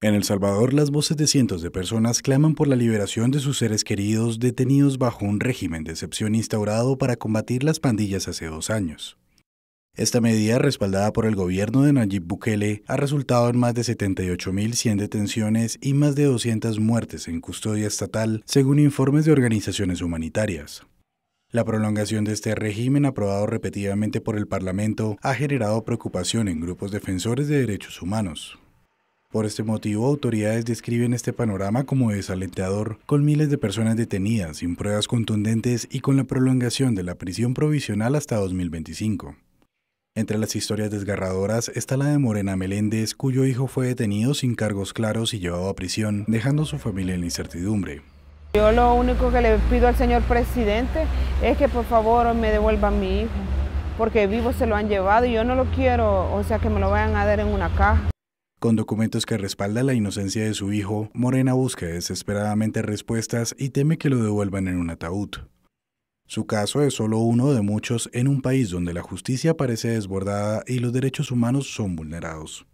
En El Salvador, las voces de cientos de personas claman por la liberación de sus seres queridos detenidos bajo un régimen de excepción instaurado para combatir las pandillas hace dos años. Esta medida, respaldada por el gobierno de Nayib Bukele, ha resultado en más de 78.100 detenciones y más de 200 muertes en custodia estatal, según informes de organizaciones humanitarias. La prolongación de este régimen aprobado repetidamente por el Parlamento ha generado preocupación en grupos defensores de derechos humanos. Por este motivo, autoridades describen este panorama como desalentador, con miles de personas detenidas, sin pruebas contundentes y con la prolongación de la prisión provisional hasta 2025. Entre las historias desgarradoras está la de Morena Meléndez, cuyo hijo fue detenido sin cargos claros y llevado a prisión, dejando a su familia en incertidumbre. Yo lo único que le pido al señor presidente es que por favor me devuelva a mi hijo, porque vivo se lo han llevado y yo no lo quiero, o sea, que me lo vayan a dar en una caja. Con documentos que respalda la inocencia de su hijo, Morena busca desesperadamente respuestas y teme que lo devuelvan en un ataúd. Su caso es solo uno de muchos en un país donde la justicia parece desbordada y los derechos humanos son vulnerados.